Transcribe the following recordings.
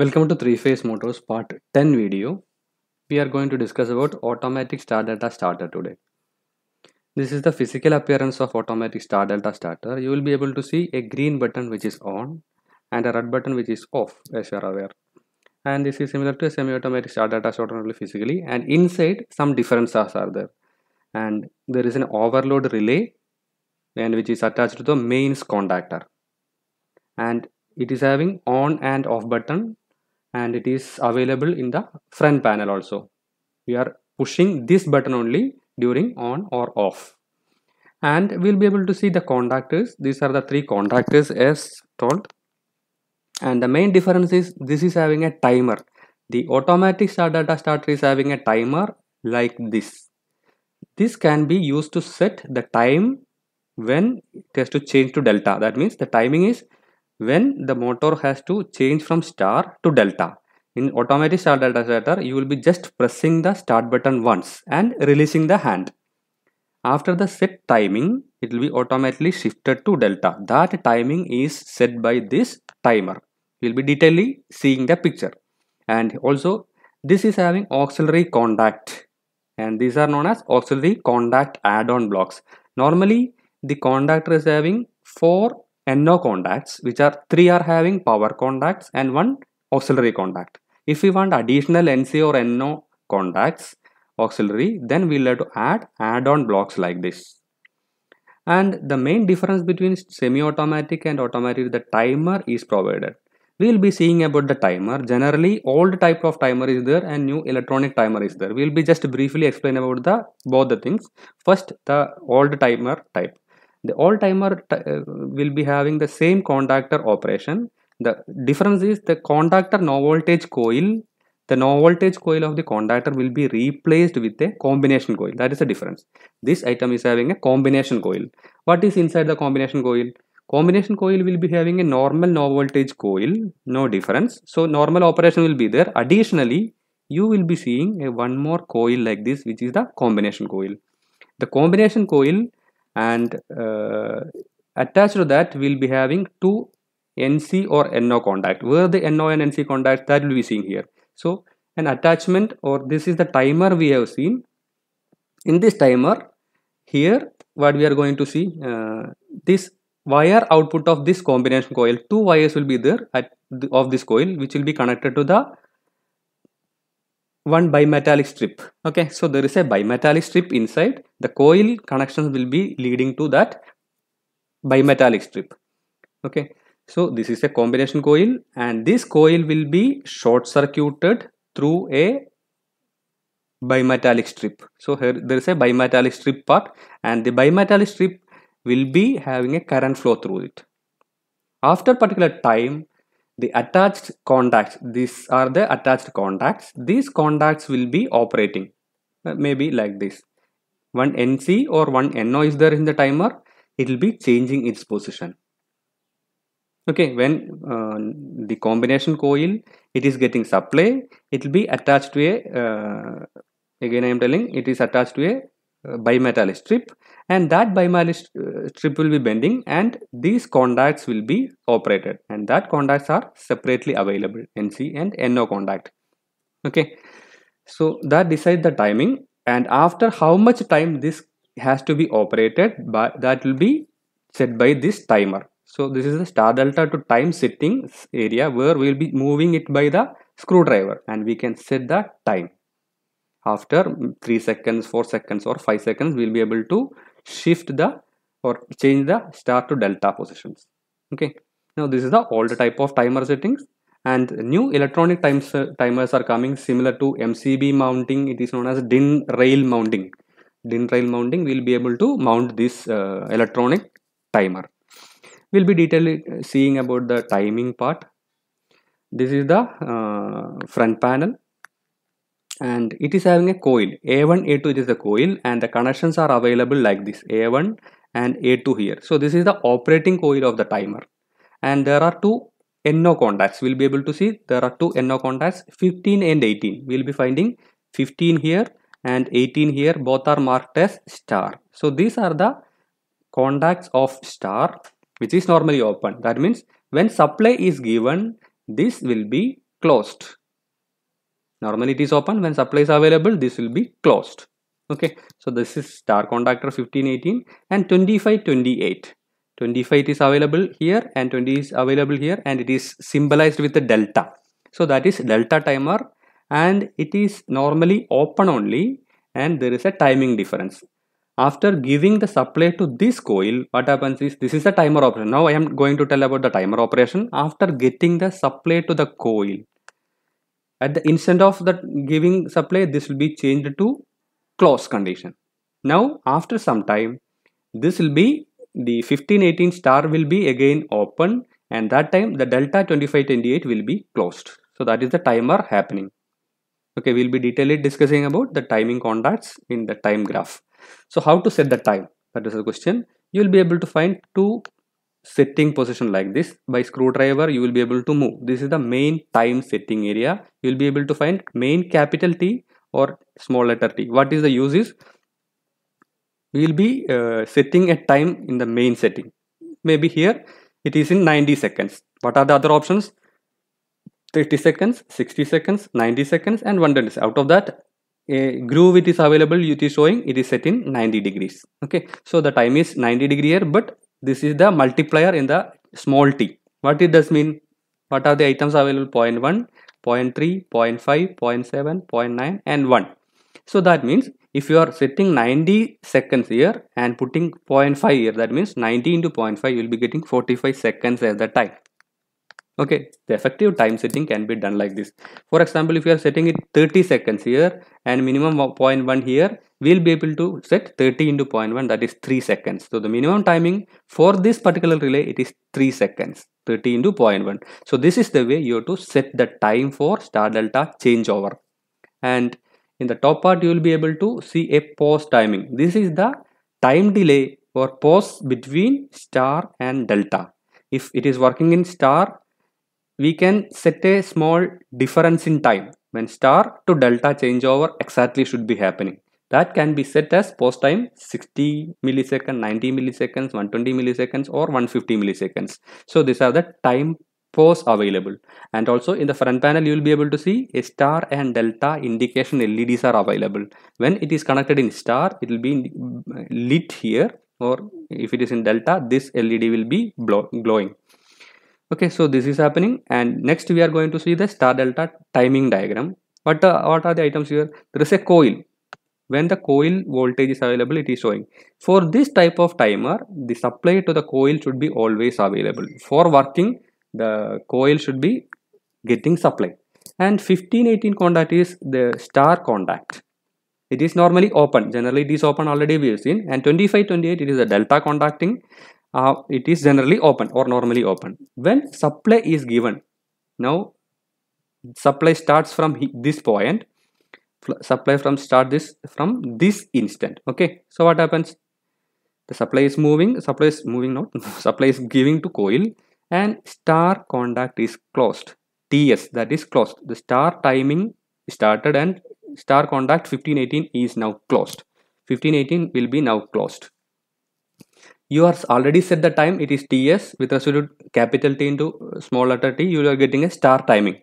Welcome to 3-phase motors part 10 video. We are going to discuss about automatic star delta starter today. This is the physical appearance of automatic star delta starter. You will be able to see a green button which is on and a red button which is off as you are aware. And this is similar to a semi-automatic star delta starter physically and inside some different stars are there. And there is an overload relay and which is attached to the mains contactor. And it is having on and off button and it is available in the front panel also we are pushing this button only during on or off and we'll be able to see the contactors these are the three contactors as told and the main difference is this is having a timer the automatic start data starter is having a timer like this this can be used to set the time when it has to change to delta that means the timing is when the motor has to change from star to delta. In automatic start delta starter, you will be just pressing the start button once and releasing the hand. After the set timing, it will be automatically shifted to delta. That timing is set by this timer. You will be detailedly seeing the picture. And also, this is having auxiliary contact. And these are known as auxiliary contact add-on blocks. Normally, the contactor is having four and no contacts which are three are having power contacts and one auxiliary contact if we want additional nc or no contacts auxiliary then we'll have to add add-on blocks like this and the main difference between semi-automatic and automatic the timer is provided we'll be seeing about the timer generally old type of timer is there and new electronic timer is there we'll be just briefly explain about the both the things first the old timer type the old timer uh, will be having the same contactor operation the difference is the contactor no voltage coil the no voltage coil of the contactor will be replaced with a combination coil that is the difference this item is having a combination coil what is inside the combination coil combination coil will be having a normal no voltage coil no difference so normal operation will be there additionally you will be seeing a one more coil like this which is the combination coil the combination coil and uh, attached to that we'll be having two NC or NO contact where the NO and NC contact that will be seen here so an attachment or this is the timer we have seen in this timer here what we are going to see uh, this wire output of this combination coil two wires will be there at the, of this coil which will be connected to the one bimetallic strip okay so there is a bimetallic strip inside the coil connections will be leading to that bimetallic strip okay so this is a combination coil and this coil will be short circuited through a bimetallic strip so here there is a bimetallic strip part and the bimetallic strip will be having a current flow through it after particular time the attached contacts these are the attached contacts these contacts will be operating uh, maybe like this one nc or one no is there in the timer it will be changing its position okay when uh, the combination coil it is getting supply it will be attached to a uh, again i am telling it is attached to a uh, bimetallic strip and that bimetallic uh, strip will be bending and these contacts will be operated and that contacts are separately available NC and NO contact okay so that decides the timing and after how much time this has to be operated by that will be set by this timer so this is the star delta to time setting area where we will be moving it by the screwdriver and we can set the time after 3 seconds 4 seconds or 5 seconds we will be able to shift the or change the star to delta positions okay now this is the old type of timer settings and new electronic times, uh, timers are coming similar to mcb mounting it is known as din rail mounting din rail mounting we'll be able to mount this uh, electronic timer we'll be detailing seeing about the timing part this is the uh, front panel and it is having a coil a1 a2 is a coil and the connections are available like this a1 and a2 here so this is the operating coil of the timer and there are two NO contacts we'll be able to see there are two NO contacts 15 and 18 we'll be finding 15 here and 18 here both are marked as star so these are the contacts of star which is normally open that means when supply is given this will be closed normally it is open when supply is available this will be closed okay so this is star contactor 1518 and 2528 25 is available here and 20 is available here and it is symbolized with the delta so that is delta timer and it is normally open only and there is a timing difference after giving the supply to this coil what happens is this is the timer operation now i am going to tell about the timer operation after getting the supply to the coil at the instant of the giving supply this will be changed to close condition now after some time this will be the 1518 star will be again open and that time the delta 2528 will be closed so that is the timer happening okay we'll be detailed discussing about the timing contacts in the time graph so how to set the time that is the question you will be able to find two setting position like this by screwdriver you will be able to move this is the main time setting area you will be able to find main capital T or small letter t what is the use is we will be uh, setting a time in the main setting maybe here it is in 90 seconds what are the other options 30 seconds 60 seconds 90 seconds and 100. out of that a groove it is available it is showing it is set in 90 degrees okay so the time is 90 degree here but this is the multiplier in the small t what it does mean what are the items available 0 0.1 0 0.3 0 0.5 0.7 0.9 and 1 so that means if you are setting 90 seconds here and putting 0.5 here that means 90 into 0.5 you will be getting 45 seconds as the time okay the effective time setting can be done like this for example if you are setting it 30 seconds here and minimum 0.1 here we'll be able to set 30 into 0.1 that is 3 seconds so the minimum timing for this particular relay it is 3 seconds 30 into 0.1 so this is the way you have to set the time for star delta changeover and in the top part you will be able to see a pause timing this is the time delay or pause between star and delta if it is working in star we can set a small difference in time when star to delta changeover exactly should be happening. That can be set as pause time 60 milliseconds, 90 milliseconds, 120 milliseconds or 150 milliseconds. So these are the time pause available and also in the front panel you will be able to see a star and delta indication LEDs are available. When it is connected in star it will be lit here or if it is in delta this LED will be glowing okay so this is happening and next we are going to see the star delta timing diagram what uh, what are the items here there is a coil when the coil voltage is available it is showing for this type of timer the supply to the coil should be always available for working the coil should be getting supply and 1518 contact is the star contact it is normally open generally it is open already we have seen and 2528 it is a delta contacting uh, it is generally open or normally open when supply is given now supply starts from this point supply from start this from this instant okay so what happens the supply is moving supply is moving now supply is giving to coil and star contact is closed ts that is closed the star timing started and star contact 1518 is now closed 1518 will be now closed you are already set the time it is ts with resolute capital T into small letter t you are getting a star timing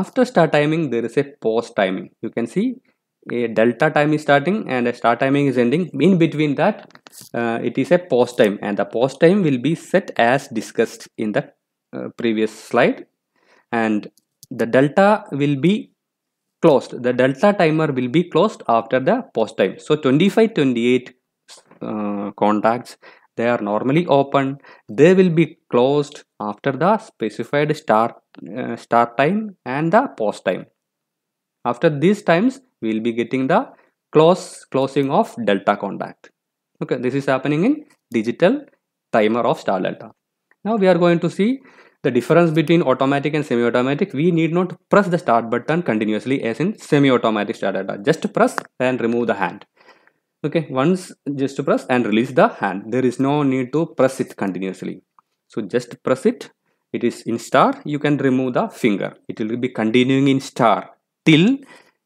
after star timing there is a pause timing you can see a delta time is starting and a star timing is ending in between that uh, it is a pause time and the pause time will be set as discussed in the uh, previous slide and the delta will be closed the delta timer will be closed after the pause time so 25 28 uh, contacts they are normally open they will be closed after the specified start uh, start time and the post time after these times we will be getting the close closing of delta contact okay this is happening in digital timer of star delta now we are going to see the difference between automatic and semi-automatic we need not press the start button continuously as in semi-automatic star delta just press and remove the hand okay once just to press and release the hand there is no need to press it continuously so just press it it is in star you can remove the finger it will be continuing in star till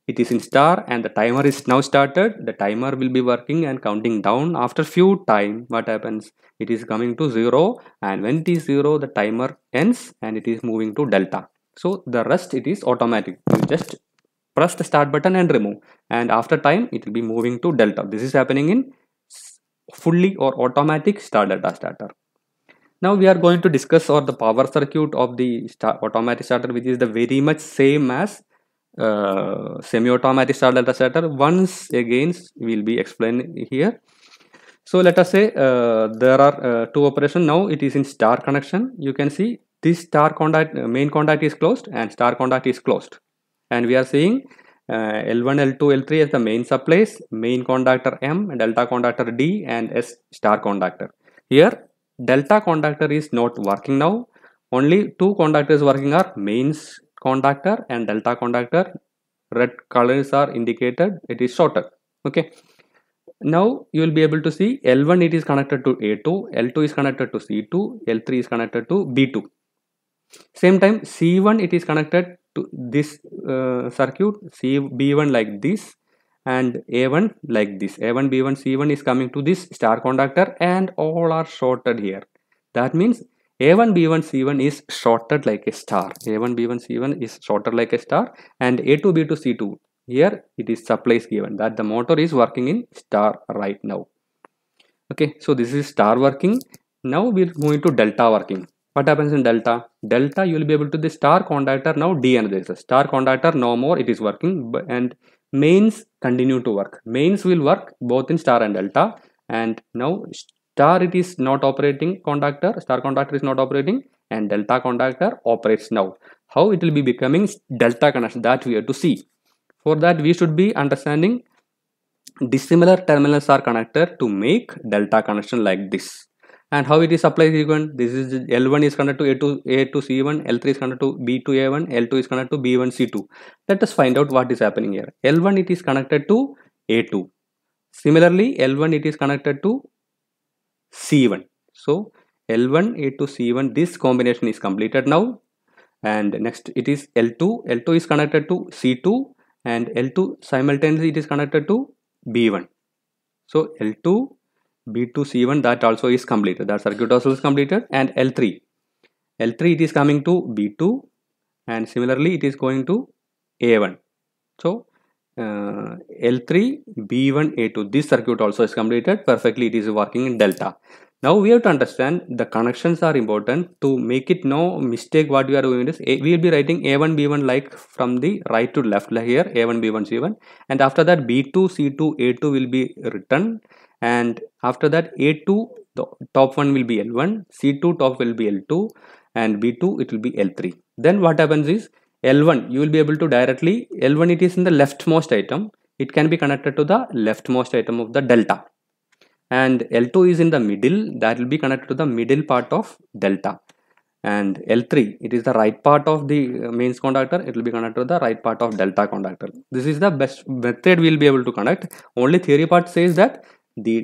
it is in star and the timer is now started the timer will be working and counting down after few time what happens it is coming to zero and when it is zero the timer ends and it is moving to delta so the rest it is automatic you just press the start button and remove and after time it will be moving to delta this is happening in fully or automatic star data starter now we are going to discuss or the power circuit of the star automatic starter which is the very much same as uh, semi-automatic star data starter once again we will be explaining here so let us say uh, there are uh, two operation now it is in star connection you can see this star contact uh, main contact is closed and star contact is closed and we are seeing uh, L1, L2, L3 as the main supplies, main conductor M, delta conductor D and S star conductor. Here delta conductor is not working now. Only two conductors working are mains conductor and delta conductor. Red colors are indicated it is shorter. Okay. Now you will be able to see L1 it is connected to A2, L2 is connected to C2, L3 is connected to B2. Same time C1 it is connected to this uh, circuit C B1 like this and A1 like this. A1, B1, C1 is coming to this star conductor and all are shorted here. That means a1, B1, C1 is shorted like a star. A1, B1, C1 is shorted like a star and A2, B2, C2. Here it is supplies given that the motor is working in star right now. Okay, so this is star working. Now we are going to delta working what happens in delta delta you will be able to the star conductor now D this is star conductor no more it is working and mains continue to work mains will work both in star and delta and now star it is not operating conductor. star conductor is not operating and delta conductor operates now how it will be becoming delta connection that we have to see for that we should be understanding dissimilar terminals are connected to make delta connection like this and how it is supply sequence this is l1 is connected to a2 a2 c1 l3 is connected to b2 a1 l2 is connected to b1 c2 let us find out what is happening here l1 it is connected to a2 similarly l1 it is connected to c1 so l1 a2 c1 this combination is completed now and next it is l2 l2 is connected to c2 and l2 simultaneously it is connected to b1 so l2 B2 C1 that also is completed that circuit also is completed and L3 L3 it is coming to B2 and similarly it is going to A1 so uh, L3 B1 A2 this circuit also is completed perfectly it is working in delta now we have to understand the connections are important to make it no mistake what we are doing is a, we will be writing A1 B1 like from the right to left here A1 B1 C1 and after that B2 C2 A2 will be written and after that a2 the top one will be l1 c2 top will be l2 and b2 it will be l3 then what happens is l1 you will be able to directly l1 it is in the leftmost item it can be connected to the leftmost item of the delta and L2 is in the middle that will be connected to the middle part of delta and L3 it is the right part of the uh, mains conductor it will be connected to the right part of delta conductor this is the best method we will be able to connect only theory part says that the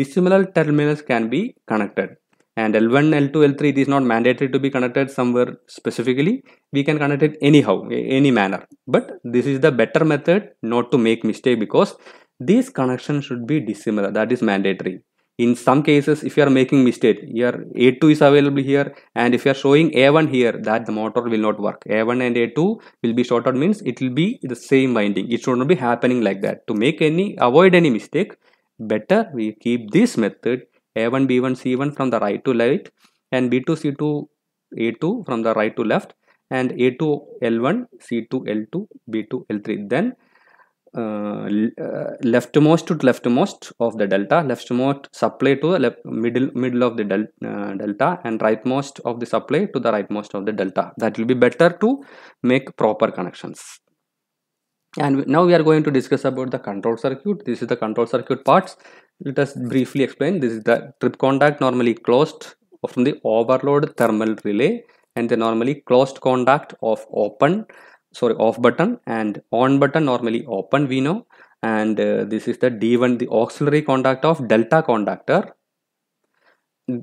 dissimilar terminals can be connected and L1, L2, L3 it is not mandatory to be connected somewhere specifically we can connect it anyhow any manner but this is the better method not to make mistake because these connections should be dissimilar that is mandatory in some cases if you are making mistake here a2 is available here and if you are showing a1 here that the motor will not work a1 and a2 will be shorted means it will be the same winding it should not be happening like that to make any avoid any mistake better we keep this method a1 b1 c1 from the right to left and b2 c2 a2 from the right to left and a2 l1 c2 l2 b2 l3 then uh, uh, leftmost to leftmost of the delta leftmost supply to the left, middle middle of the del, uh, delta and rightmost of the supply to the rightmost of the delta that will be better to make proper connections and now we are going to discuss about the control circuit this is the control circuit parts let us briefly explain this is the trip contact normally closed from the overload thermal relay and the normally closed contact of open sorry off button and on button normally open we know and uh, this is the d1 the auxiliary contact of delta conductor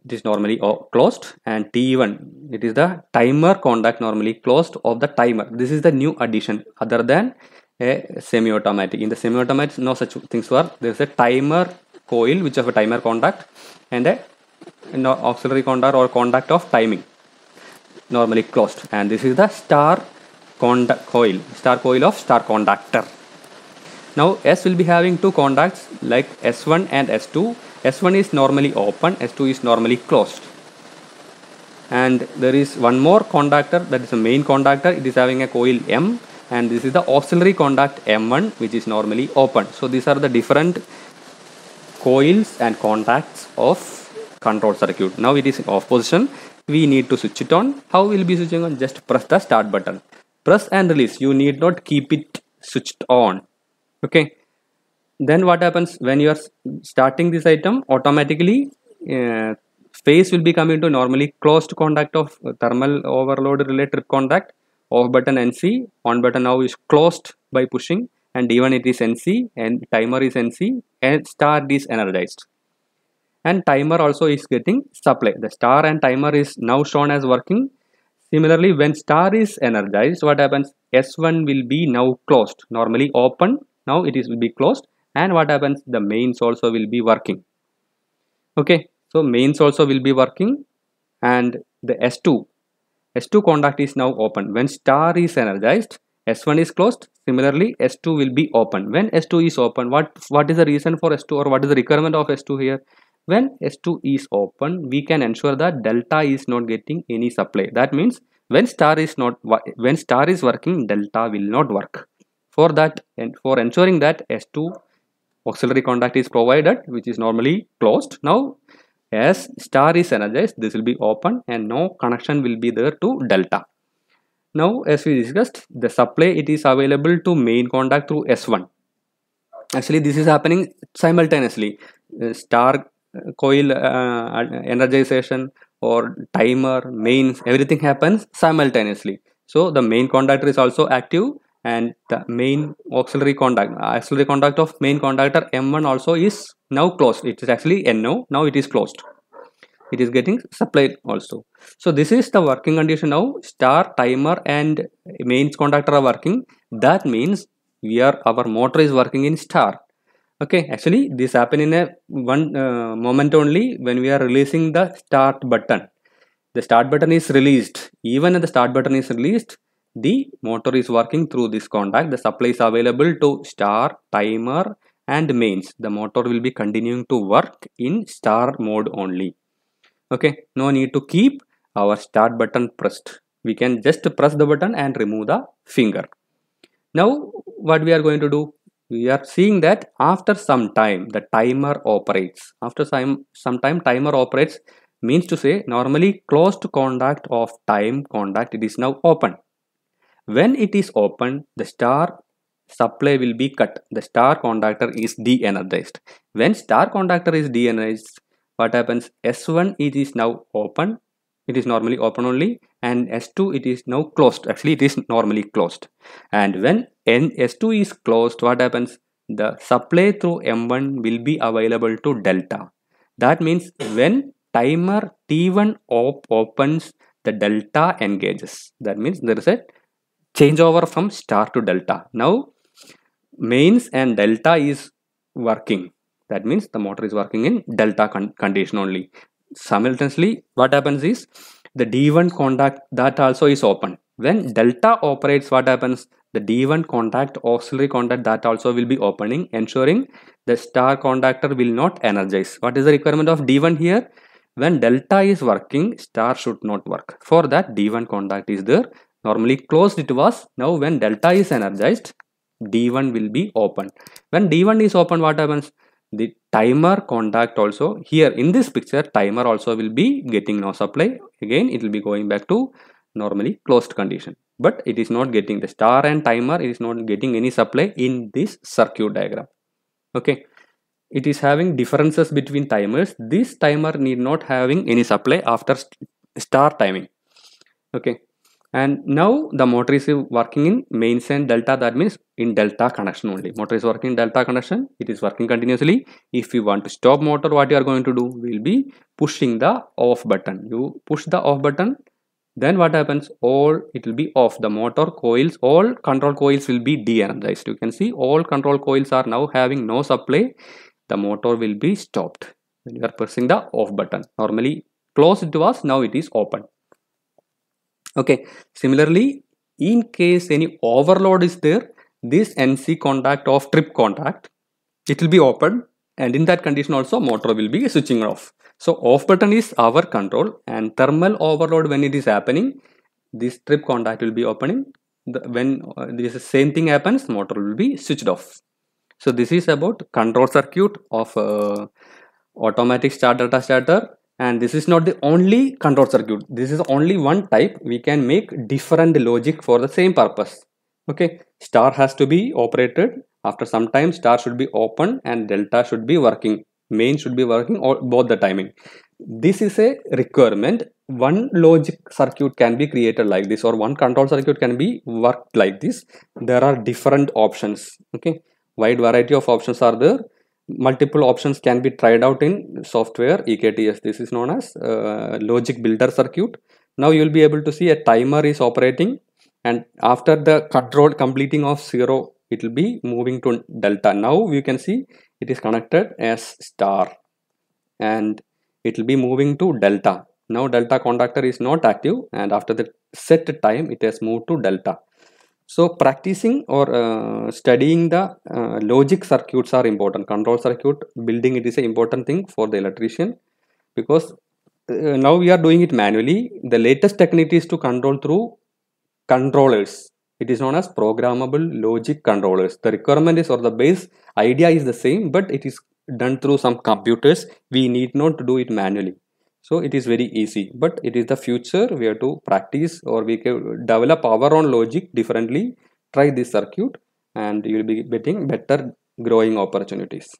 this is normally uh, closed and t1 it is the timer contact normally closed of the timer this is the new addition other than a semi-automatic. In the semi-automatic, no such things were. There is a timer coil which of a timer contact and a an auxiliary contact or contact of timing normally closed and this is the star coil star coil of star conductor now S will be having two contacts like S1 and S2 S1 is normally open S2 is normally closed and there is one more conductor that is a main conductor it is having a coil M and this is the auxiliary contact M1 which is normally open. So these are the different coils and contacts of control circuit. Now it is in off position. We need to switch it on. How will be switching on? Just press the start button. Press and release. You need not keep it switched on. Okay. Then what happens when you are starting this item automatically uh, phase will be coming to normally closed contact of thermal overload related contact off button NC, on button now is closed by pushing and D1 it is NC and timer is NC and star is energized. And timer also is getting supply. The star and timer is now shown as working. Similarly, when star is energized, what happens? S1 will be now closed. Normally open, now it is will be closed. And what happens? The mains also will be working. Okay, so mains also will be working and the S2 S2 contact is now open. When star is energized, S1 is closed. Similarly, S2 will be open. When S2 is open, what, what is the reason for S2 or what is the requirement of S2 here? When S2 is open, we can ensure that delta is not getting any supply. That means when star is not when star is working, delta will not work. For that and for ensuring that S2 auxiliary contact is provided, which is normally closed. Now as star is energized this will be open and no connection will be there to delta now as we discussed the supply it is available to main contact through s1 actually this is happening simultaneously uh, star uh, coil uh, uh, energization or timer mains everything happens simultaneously so the main conductor is also active and the main auxiliary contact auxiliary contact of main conductor m1 also is now closed it is actually no now it is closed it is getting supplied also so this is the working condition now star timer and main conductor are working that means we are our motor is working in star okay actually this happen in a one uh, moment only when we are releasing the start button the start button is released even if the start button is released the motor is working through this contact the supply is available to star timer and mains the motor will be continuing to work in star mode only okay no need to keep our start button pressed we can just press the button and remove the finger now what we are going to do we are seeing that after some time the timer operates after some some time timer operates means to say normally closed contact of time contact it is now open when it is opened, the star supply will be cut. The star conductor is deenergized. When star conductor is deenergized, what happens? S1 it is now open. It is normally open only and S2 it is now closed. Actually, it is normally closed. And when N S2 is closed, what happens? The supply through M1 will be available to delta. That means when timer T1 op opens, the delta engages. That means there is a change over from star to delta. Now mains and delta is working. That means the motor is working in delta con condition only. Simultaneously, what happens is the D1 contact that also is open. When delta operates, what happens? The D1 contact, auxiliary contact that also will be opening, ensuring the star contactor will not energize. What is the requirement of D1 here? When delta is working, star should not work. For that, D1 contact is there normally closed it was now when delta is energized d1 will be open when d1 is open what happens the timer contact also here in this picture timer also will be getting no supply again it will be going back to normally closed condition but it is not getting the star and timer it is not getting any supply in this circuit diagram okay it is having differences between timers this timer need not having any supply after st star timing okay and now the motor is working in mains and delta that means in delta connection only motor is working in delta connection it is working continuously if you want to stop motor what you are going to do will be pushing the off button you push the off button then what happens all it will be off the motor coils all control coils will be de-energized you can see all control coils are now having no supply the motor will be stopped when you are pressing the off button normally close it was now it is open okay similarly in case any overload is there this nc contact of trip contact it will be opened, and in that condition also motor will be switching off so off button is our control and thermal overload when it is happening this trip contact will be opening the, when uh, this same thing happens motor will be switched off so this is about control circuit of uh, automatic start data starter and this is not the only control circuit this is only one type we can make different logic for the same purpose okay star has to be operated after some time star should be open and delta should be working main should be working or both the timing this is a requirement one logic circuit can be created like this or one control circuit can be worked like this there are different options okay wide variety of options are there multiple options can be tried out in software EKTS. This is known as uh, logic builder circuit. Now you will be able to see a timer is operating and after the control completing of 0 it will be moving to delta. Now you can see it is connected as star and it will be moving to delta. Now delta conductor is not active and after the set time it has moved to delta. So practicing or uh, studying the uh, logic circuits are important. Control circuit building it is an important thing for the electrician because uh, now we are doing it manually. The latest technique is to control through controllers. It is known as programmable logic controllers. The requirement is or the base idea is the same but it is done through some computers. We need not to do it manually so it is very easy but it is the future we have to practice or we can develop our own logic differently try this circuit and you will be getting better growing opportunities